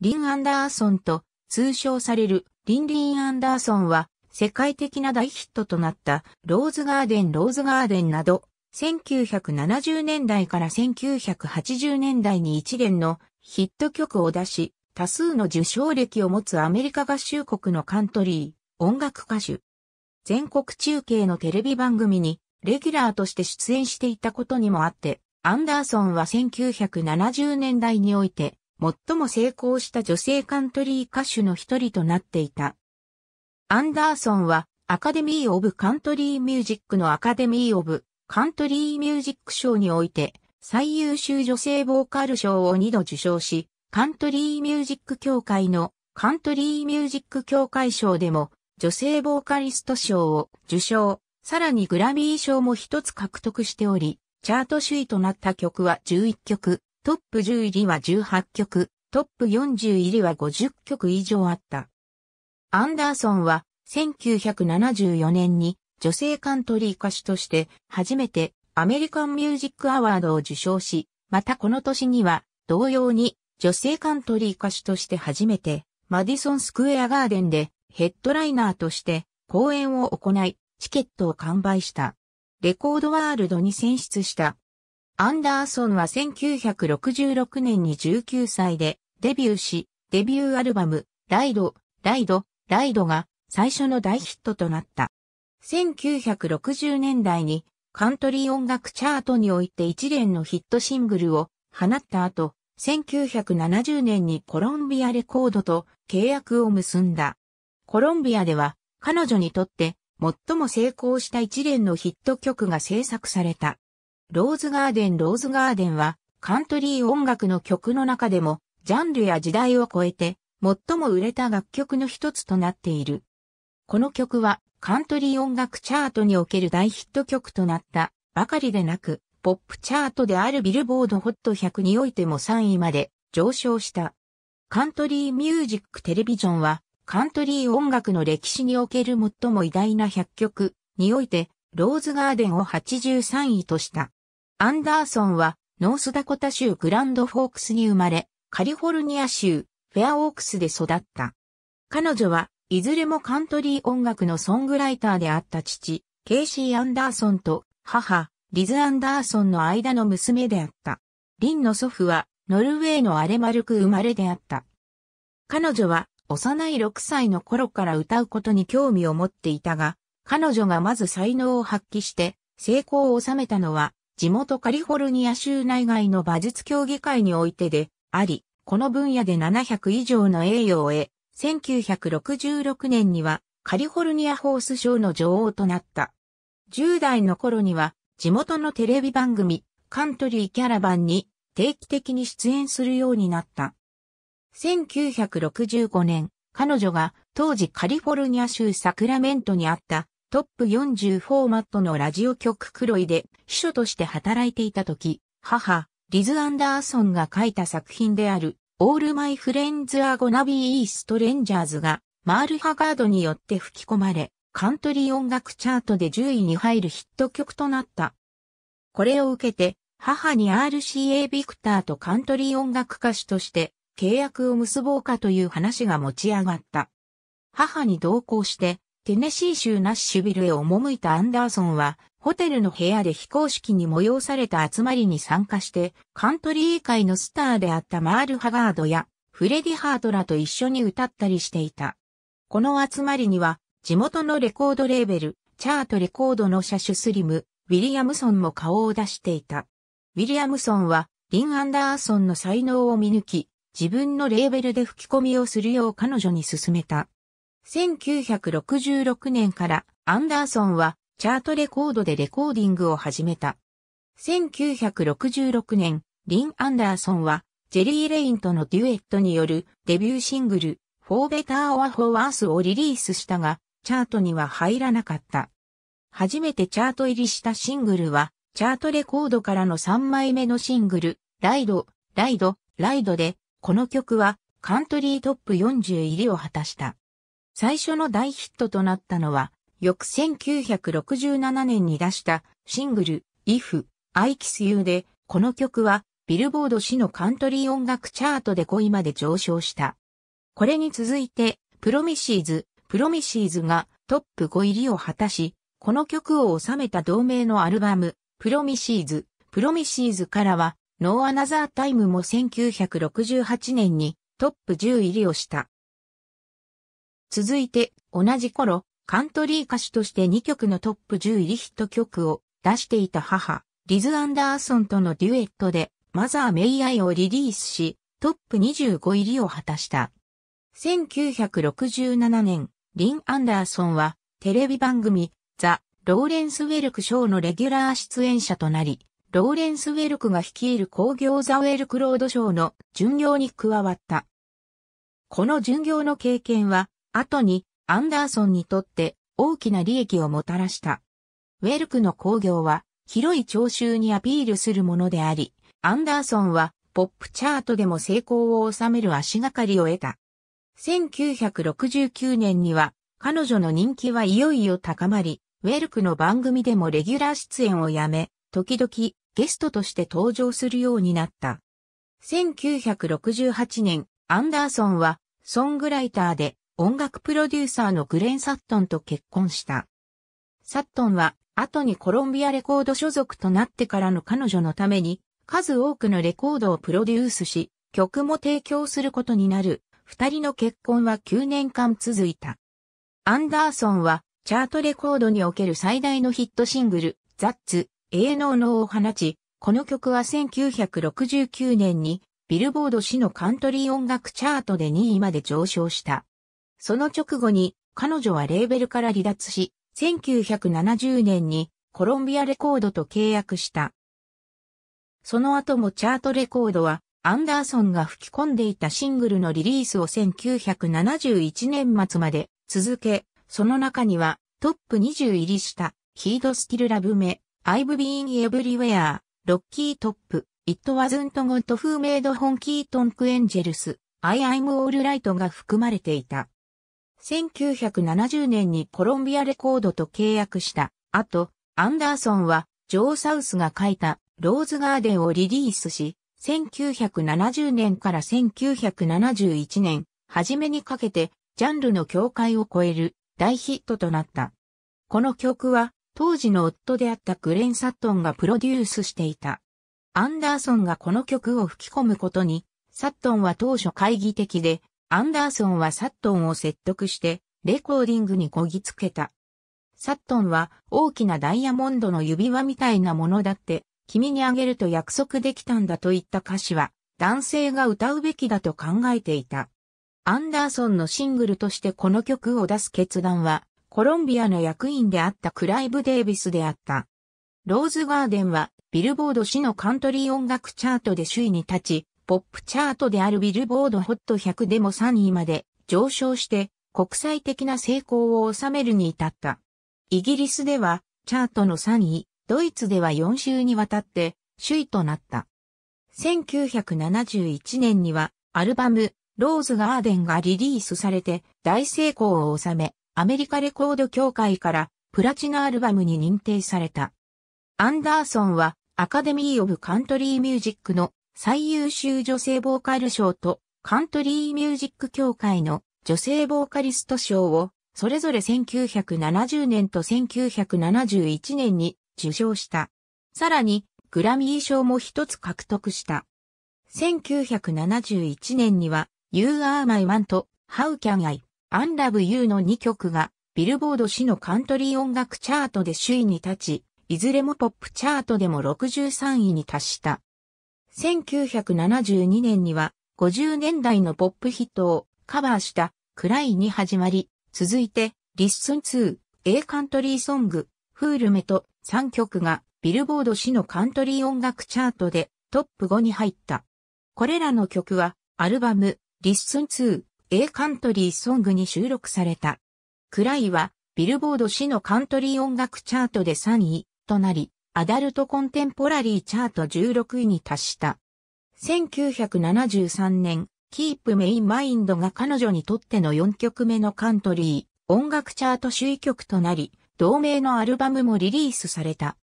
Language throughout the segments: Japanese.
リン・アンダーソンと通称されるリン・リン・アンダーソンは世界的な大ヒットとなったローズガーデン・ローズガーデンなど1970年代から1980年代に一連のヒット曲を出し多数の受賞歴を持つアメリカ合衆国のカントリー音楽歌手全国中継のテレビ番組にレギュラーとして出演していたことにもあってアンダーソンは1970年代において最も成功した女性カントリー歌手の一人となっていた。アンダーソンはアカデミー・オブ・カントリー・ミュージックのアカデミー・オブ・カントリー・ミュージック賞において最優秀女性ボーカル賞を2度受賞し、カントリー・ミュージック協会のカントリー・ミュージック協会賞でも女性ボーカリスト賞を受賞、さらにグラミー賞も一つ獲得しており、チャート首位となった曲は11曲、トップ10入りは18曲、トップ40入りは50曲以上あった。アンダーソンは1974年に女性カントリー歌手として初めてアメリカンミュージックアワードを受賞し、またこの年には同様に女性カントリー歌手として初めてマディソンスクエアガーデンでヘッドライナーとして公演を行いチケットを完売した。レコードワールドに選出したアンダーソンは1966年に19歳でデビューし、デビューアルバム、ライド、ライド、ライドが最初の大ヒットとなった。1960年代にカントリー音楽チャートにおいて一連のヒットシングルを放った後、1970年にコロンビアレコードと契約を結んだ。コロンビアでは彼女にとって最も成功した一連のヒット曲が制作された。ローズガーデンローズガーデンはカントリー音楽の曲の中でもジャンルや時代を超えて最も売れた楽曲の一つとなっている。この曲はカントリー音楽チャートにおける大ヒット曲となったばかりでなく、ポップチャートであるビルボードホット100においても3位まで上昇した。カントリーミュージックテレビジョンはカントリー音楽の歴史における最も偉大な100曲においてローズガーデンを83位とした。アンダーソンは、ノースダコタ州グランドフォークスに生まれ、カリフォルニア州フェアオークスで育った。彼女は、いずれもカントリー音楽のソングライターであった父、ケイシー・アンダーソンと母、リズ・アンダーソンの間の娘であった。リンの祖父は、ノルウェーのアレマルク生まれであった。彼女は、幼い6歳の頃から歌うことに興味を持っていたが、彼女がまず才能を発揮して、成功を収めたのは、地元カリフォルニア州内外の馬術競技会においてであり、この分野で700以上の栄誉を得、1966年にはカリフォルニアホースショーの女王となった。10代の頃には地元のテレビ番組カントリーキャラバンに定期的に出演するようになった。1965年、彼女が当時カリフォルニア州サクラメントにあったトップ40フォーマットのラジオ局クロイで秘書として働いていた時、母、リズ・アンダーソンが書いた作品である、オールマイフレンズ・アゴナビー・イーストレンジャーズが、マール・ハガードによって吹き込まれ、カントリー音楽チャートで10位に入るヒット曲となった。これを受けて、母に RCA ビクターとカントリー音楽歌手として契約を結ぼうかという話が持ち上がった。母に同行してテネシー州ナッシュビルへ赴いたアンダーソンは、ホテルの部屋で非公式に催された集まりに参加して、カントリー界のスターであったマール・ハガードや、フレディ・ハートらと一緒に歌ったりしていた。この集まりには、地元のレコードレーベル、チャートレコードの車種スリム、ウィリアムソンも顔を出していた。ウィリアムソンは、リン・アンダーソンの才能を見抜き、自分のレーベルで吹き込みをするよう彼女に勧めた。1966年からアンダーソンはチャートレコードでレコーディングを始めた。1966年、リン・アンダーソンはジェリー・レインとのデュエットによるデビューシングル For Better or For s をリリースしたが、チャートには入らなかった。初めてチャート入りしたシングルは、チャートレコードからの3枚目のシングル、ライド、ライド、ライドで、この曲はカントリートップ40入りを果たした。最初の大ヒットとなったのは、翌1967年に出したシングル、If, I Kiss You で、この曲はビルボード氏のカントリー音楽チャートで5位まで上昇した。これに続いて、プロミシーズ、プロミシーズがトップ5入りを果たし、この曲を収めた同名のアルバム、プロミシーズ、プロミシーズからは、ノーアナザータイムも1968年にトップ10入りをした。続いて、同じ頃、カントリー歌手として2曲のトップ10入りヒット曲を出していた母、リズ・アンダーソンとのデュエットで、マザー・メイ・アイをリリースし、トップ25入りを果たした。1967年、リン・アンダーソンは、テレビ番組、ザ・ローレンス・ウェルクショーのレギュラー出演者となり、ローレンス・ウェルクが率いる工業ザ・ウェルクロードショーの巡業に加わった。この巡業の経験は、後にアンダーソンにとって大きな利益をもたらした。ウェルクの工業は広い聴衆にアピールするものであり、アンダーソンはポップチャートでも成功を収める足がかりを得た。1969年には彼女の人気はいよいよ高まり、ウェルクの番組でもレギュラー出演をやめ、時々ゲストとして登場するようになった。1968年、アンダーソンはソングライターで音楽プロデューサーのグレン・サットンと結婚した。サットンは、後にコロンビアレコード所属となってからの彼女のために、数多くのレコードをプロデュースし、曲も提供することになる、二人の結婚は9年間続いた。アンダーソンは、チャートレコードにおける最大のヒットシングル、ザッツ、A の能を放ち、この曲は1969年に、ビルボード市のカントリー音楽チャートで2位まで上昇した。その直後に彼女はレーベルから離脱し、1970年にコロンビアレコードと契約した。その後もチャートレコードはアンダーソンが吹き込んでいたシングルのリリースを1971年末まで続け、その中にはトップ20入りした、ヒードスキルラブメ、I've been everywhere, ロッキートップ、It wasn't good who made honky tonk angels, I am all right が含まれていた。1970年にコロンビアレコードと契約した後、アンダーソンはジョー・サウスが書いたローズガーデンをリリースし、1970年から1971年、初めにかけてジャンルの境界を超える大ヒットとなった。この曲は当時の夫であったグレン・サットンがプロデュースしていた。アンダーソンがこの曲を吹き込むことに、サットンは当初懐疑的で、アンダーソンはサットンを説得して、レコーディングにこぎつけた。サットンは大きなダイヤモンドの指輪みたいなものだって、君にあげると約束できたんだといった歌詞は、男性が歌うべきだと考えていた。アンダーソンのシングルとしてこの曲を出す決断は、コロンビアの役員であったクライブ・デイビスであった。ローズガーデンは、ビルボード氏のカントリー音楽チャートで首位に立ち、ポップチャートであるビルボードホット100でも3位まで上昇して国際的な成功を収めるに至った。イギリスではチャートの3位、ドイツでは4週にわたって首位となった。1971年にはアルバムローズガーデンがリリースされて大成功を収め、アメリカレコード協会からプラチナアルバムに認定された。アンダーソンはアカデミー・オブ・カントリー・ミュージックの最優秀女性ボーカル賞とカントリーミュージック協会の女性ボーカリスト賞をそれぞれ1970年と1971年に受賞した。さらにグラミー賞も一つ獲得した。1971年には You Are My Man と How Can I I Love You の2曲がビルボード誌のカントリー音楽チャートで首位に立ち、いずれもポップチャートでも63位に達した。1972年には50年代のポップヒットをカバーしたクライに始まり、続いてリッスン2、A カントリーソング、フールメと3曲がビルボード氏のカントリー音楽チャートでトップ5に入った。これらの曲はアルバムリッスン2、A カントリーソングに収録された。クライはビルボード氏のカントリー音楽チャートで3位となり、アダルトコンテンポラリーチャート16位に達した。1973年、キープメインマインドが彼女にとっての4曲目のカントリー、音楽チャート首位曲となり、同名のアルバムもリリースされた。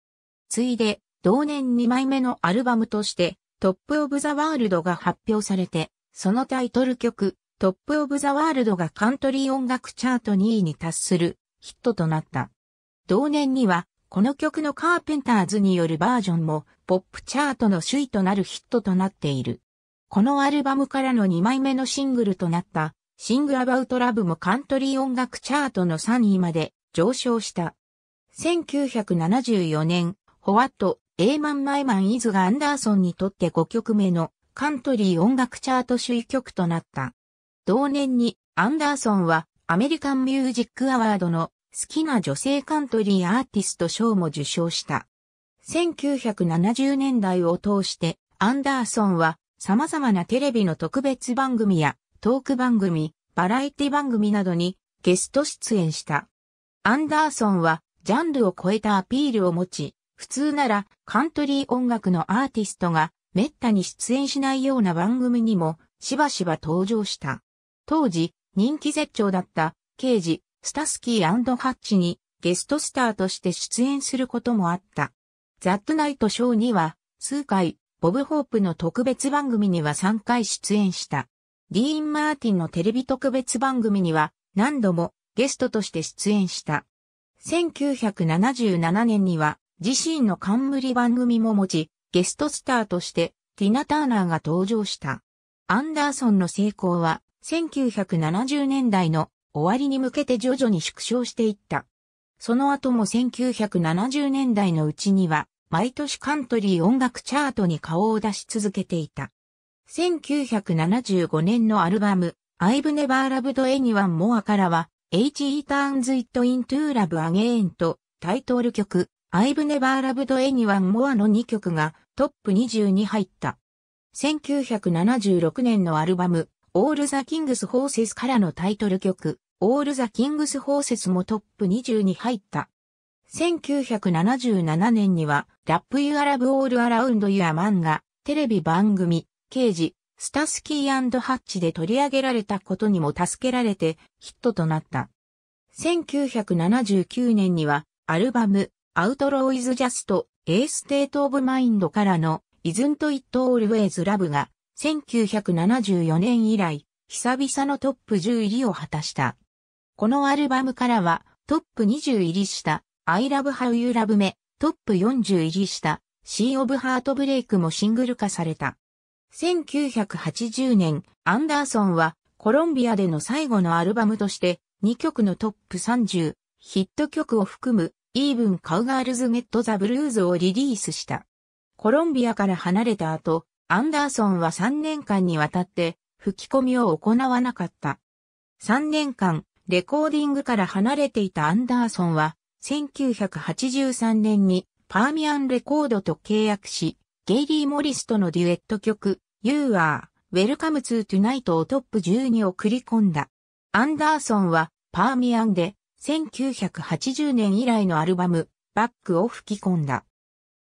ついで、同年2枚目のアルバムとして、トップオブザワールドが発表されて、そのタイトル曲、トップオブザワールドがカントリー音楽チャート2位に達するヒットとなった。同年にはこの曲のカーペンターズによるバージョンも、ポップチャートの首位となるヒットとなっている。このアルバムからの2枚目のシングルとなった、シング・アバウト・ラブもカントリー音楽チャートの3位まで上昇した。1974年、ホワット、エーマン・マイマン・イズがアンダーソンにとって5曲目のカントリー音楽チャート首位曲となった。同年に、アンダーソンはアメリカン・ミュージック・アワードの好きな女性カントリーアーティスト賞も受賞した。1970年代を通してアンダーソンは様々なテレビの特別番組やトーク番組、バラエティ番組などにゲスト出演した。アンダーソンはジャンルを超えたアピールを持ち、普通ならカントリー音楽のアーティストが滅多に出演しないような番組にもしばしば登場した。当時人気絶頂だった刑事、スタスキーハッチにゲストスターとして出演することもあった。ザットナイトショーには数回、ボブ・ホープの特別番組には3回出演した。ディーン・マーティンのテレビ特別番組には何度もゲストとして出演した。1977年には自身の冠番組も持ち、ゲストスターとしてティナ・ターナーが登場した。アンダーソンの成功は1970年代の終わりに向けて徐々に縮小していった。その後も1970年代のうちには、毎年カントリー音楽チャートに顔を出し続けていた。1975年のアルバム、I've Never Loved Anyone More からは、H. E. Turns It Into Love Again とタイトル曲、I've Never Loved Anyone More の2曲がトップ20に入った。1976年のアルバム、オールザキングスホーセスからのタイトル曲、オールザキングスホーセスもトップ20に入った。1977年には、ラップユアラブオールアラウンドユア漫画、テレビ番組、刑事、スタスキーハッチで取り上げられたことにも助けられてヒットとなった。1979年には、アルバム、アウトローイズジャスト、エーステートオブマインドからの、イズントイットオールウェイズラブが1974年以来、久々のトップ10入りを果たした。このアルバムからは、トップ20入りした、I Love How You Love Me、トップ40入りした、Sea of Heartbreak もシングル化された。1980年、アンダーソンは、コロンビアでの最後のアルバムとして、2曲のトップ30、ヒット曲を含む、Even Cowgirls Get the Blues をリリースした。コロンビアから離れた後、アンダーソンは3年間にわたって吹き込みを行わなかった。3年間、レコーディングから離れていたアンダーソンは、1983年にパーミアンレコードと契約し、ゲイリー・モリスとのデュエット曲、You Are Welcome to Tonight をトップ10に送り込んだ。アンダーソンは、パーミアンで、1980年以来のアルバム、バックを吹き込んだ。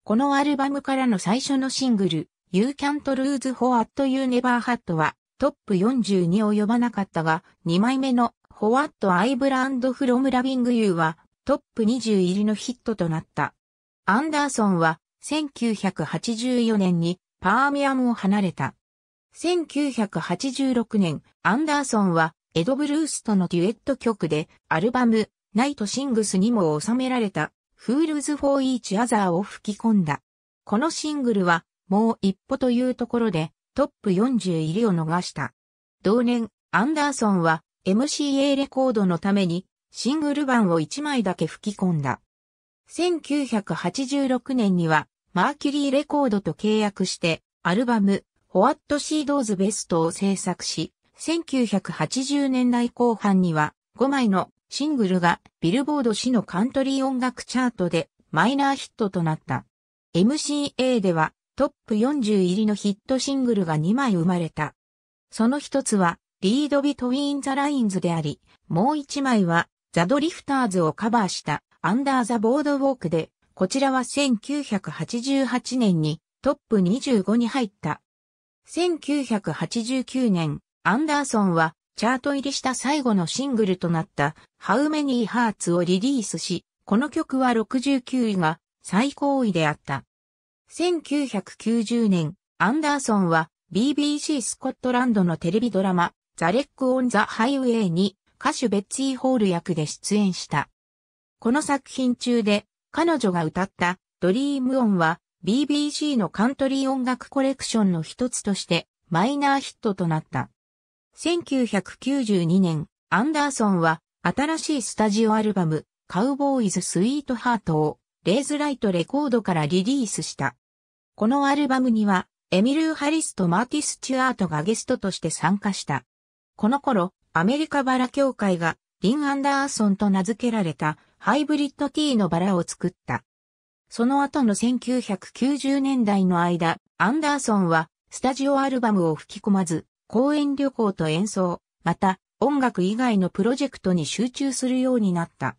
このアルバムからの最初のシングル、You can't lose for at you never had はトップ40に及ばなかったが、2枚目の For at I brand from loving you はトップ20入りのヒットとなった。アンダーソンは1984年にパーミアムを離れた。1986年、アンダーソンはエド・ブルースとのデュエット曲でアルバムナイト・シングスにも収められた Fools for Each Other を吹き込んだ。このシングルはもう一歩というところで、トップ40入りを逃した。同年、アンダーソンは MCA レコードのためにシングル版を1枚だけ吹き込んだ。1986年にはマーキュリーレコードと契約してアルバムホワットシードーズベストを制作し、1980年代後半には5枚のシングルがビルボード氏のカントリー音楽チャートでマイナーヒットとなった。MCA ではトップ40入りのヒットシングルが2枚生まれた。その一つは、リードビトウィンザラインズであり、もう一枚は、ザ・ドリフターズをカバーした、アンダー・ザ・ボードウォークで、こちらは1988年にトップ25に入った。1989年、アンダーソンはチャート入りした最後のシングルとなった How Many Hearts をリリースし、この曲は69位が最高位であった。1990年、アンダーソンは BBC スコットランドのテレビドラマ、ザ・レック・オン・ザ・ハイウェイに歌手ベッツィー・ホール役で出演した。この作品中で彼女が歌ったドリーム・オンは BBC のカントリー音楽コレクションの一つとしてマイナーヒットとなった。1992年、アンダーソンは新しいスタジオアルバム、カウボーイズ・スイートハートをレーズライトレコードからリリースした。このアルバムには、エミルー・ハリスとマーティ・スチュアートがゲストとして参加した。この頃、アメリカバラ協会が、リン・アンダーソンと名付けられた、ハイブリッドティーのバラを作った。その後の1990年代の間、アンダーソンは、スタジオアルバムを吹き込まず、公演旅行と演奏、また、音楽以外のプロジェクトに集中するようになった。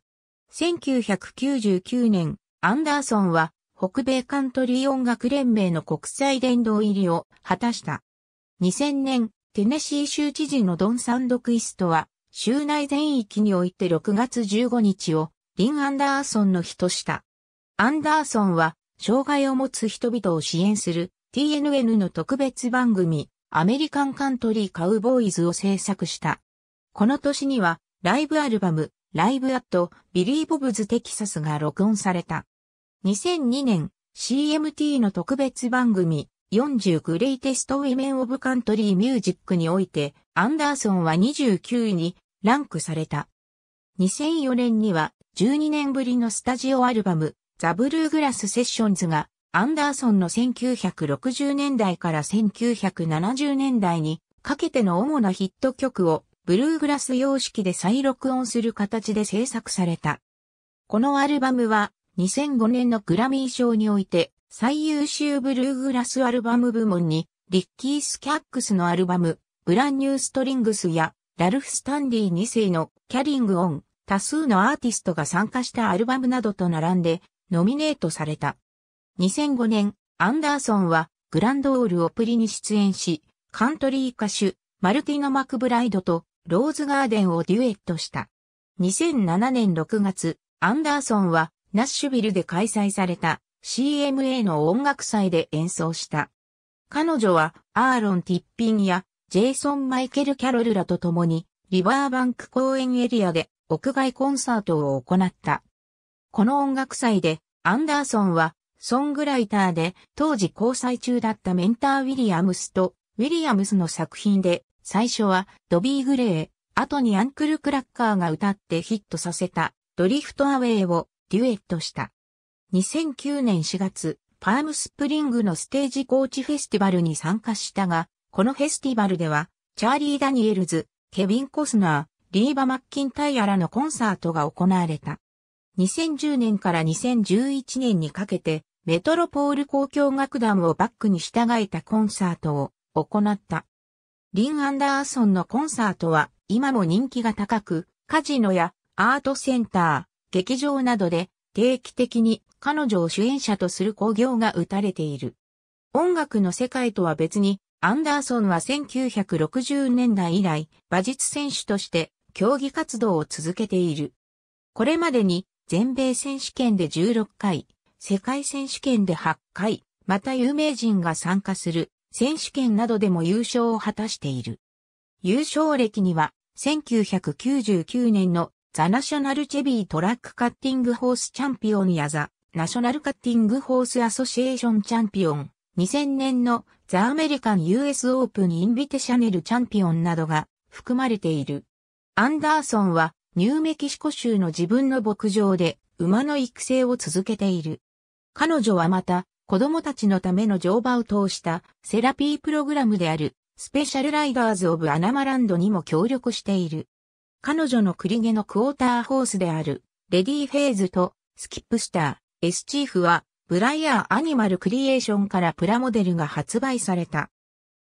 1999年、アンダーソンは北米カントリー音楽連盟の国際殿堂入りを果たした。2000年、テネシー州知事のドン・サンドクイストは、州内全域において6月15日を、リン・アンダーソンの日とした。アンダーソンは、障害を持つ人々を支援する TNN の特別番組、アメリカンカントリーカウボーイズを制作した。この年には、ライブアルバム、ライブアット、ビリー・ボブズ・テキサスが録音された。2002年 CMT の特別番組40グレイテストウィメンオブカントリーミュージックにおいてアンダーソンは29位にランクされた。2004年には12年ぶりのスタジオアルバムザ・ブルーグラス・セッションズがアンダーソンの1960年代から1970年代にかけての主なヒット曲をブルーグラス様式で再録音する形で制作された。このアルバムは2005年のグラミー賞において、最優秀ブルーグラスアルバム部門に、リッキー・スキャックスのアルバム、ブランニュー・ストリングスや、ラルフ・スタンリー2世のキャリング・オン、多数のアーティストが参加したアルバムなどと並んで、ノミネートされた。2005年、アンダーソンは、グランドオール・オプリに出演し、カントリー歌手、マルティノ・マクブライドと、ローズ・ガーデンをデュエットした。2007年6月、アンダーソンは、ナッシュビルで開催された CMA の音楽祭で演奏した。彼女はアーロン・ティッピンやジェイソン・マイケル・キャロルらと共にリバーバンク公園エリアで屋外コンサートを行った。この音楽祭でアンダーソンはソングライターで当時交際中だったメンター・ウィリアムスとウィリアムスの作品で最初はドビー・グレー、後にアンクル・クラッカーが歌ってヒットさせたドリフト・アウェイをデュエットした。2009年4月、パームスプリングのステージコーチフェスティバルに参加したが、このフェスティバルでは、チャーリー・ダニエルズ、ケビン・コスナー、リーバ・マッキンタイアらのコンサートが行われた。2010年から2011年にかけて、メトロポール交響楽団をバックに従えたコンサートを行った。リン・アンダーソンのコンサートは今も人気が高く、カジノやアートセンター、劇場などで定期的に彼女を主演者とする興行が打たれている。音楽の世界とは別に、アンダーソンは1960年代以来、馬術選手として競技活動を続けている。これまでに全米選手権で16回、世界選手権で8回、また有名人が参加する選手権などでも優勝を果たしている。優勝歴には1999年のザ・ナショナル・チェビー・トラック・カッティング・ホース・チャンピオンやザ・ナショナル・カッティング・ホース・アソシエーション・チャンピオン、2000年のザ・アメリカン・ US オープン・インビテシャネル・チャンピオンなどが含まれている。アンダーソンはニューメキシコ州の自分の牧場で馬の育成を続けている。彼女はまた子供たちのための乗馬を通したセラピープログラムであるスペシャルライダーズ・オブ・アナマランドにも協力している。彼女の栗毛のクォーターホースである、レディーフェーズと、スキップスター、エスチーフは、ブライアーアニマルクリエーションからプラモデルが発売された。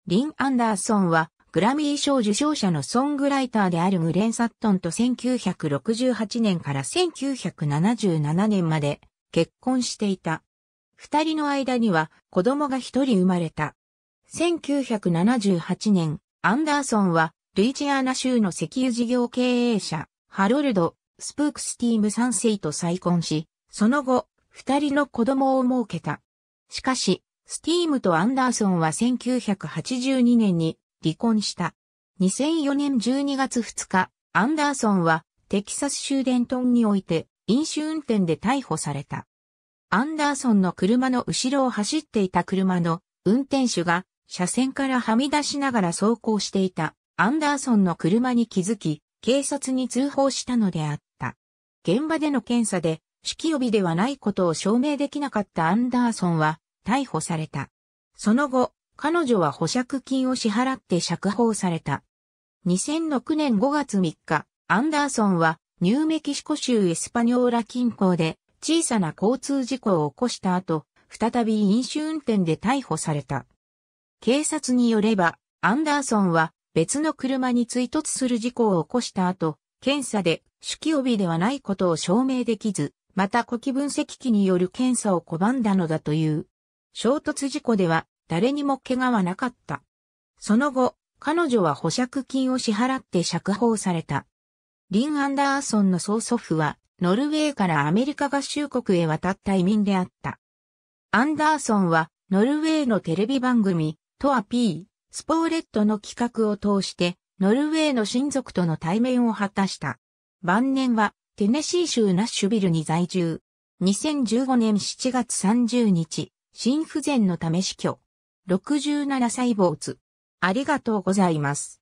リン・アンダーソンは、グラミー賞受賞者のソングライターであるグレン・サットンと1968年から1977年まで結婚していた。二人の間には子供が一人生まれた。1978年、アンダーソンはルイジアナ州の石油事業経営者、ハロルド・スプークスティーム3世と再婚し、その後、二人の子供を設けた。しかし、スティームとアンダーソンは1982年に離婚した。2004年12月2日、アンダーソンはテキサス州デントンにおいて飲酒運転で逮捕された。アンダーソンの車の後ろを走っていた車の運転手が車線からはみ出しながら走行していたアンダーソンの車に気づき、警察に通報したのであった。現場での検査で、酒気帯びではないことを証明できなかったアンダーソンは、逮捕された。その後、彼女は保釈金を支払って釈放された。2006年5月3日、アンダーソンは、ニューメキシコ州エスパニョーラ近郊で、小さな交通事故を起こした後、再び飲酒運転で逮捕された。警察によれば、アンダーソンは別の車に追突する事故を起こした後、検査で酒気帯びではないことを証明できず、また呼気分析機による検査を拒んだのだという。衝突事故では誰にも怪我はなかった。その後、彼女は保釈金を支払って釈放された。リン・アンダーソンの曽祖父は、ノルウェーからアメリカ合衆国へ渡った移民であった。アンダーソンは、ノルウェーのテレビ番組、トアー。スポーレットの企画を通して、ノルウェーの親族との対面を果たした。晩年は、テネシー州ナッシュビルに在住。2015年7月30日、心不全のため死去。67歳没。ありがとうございます。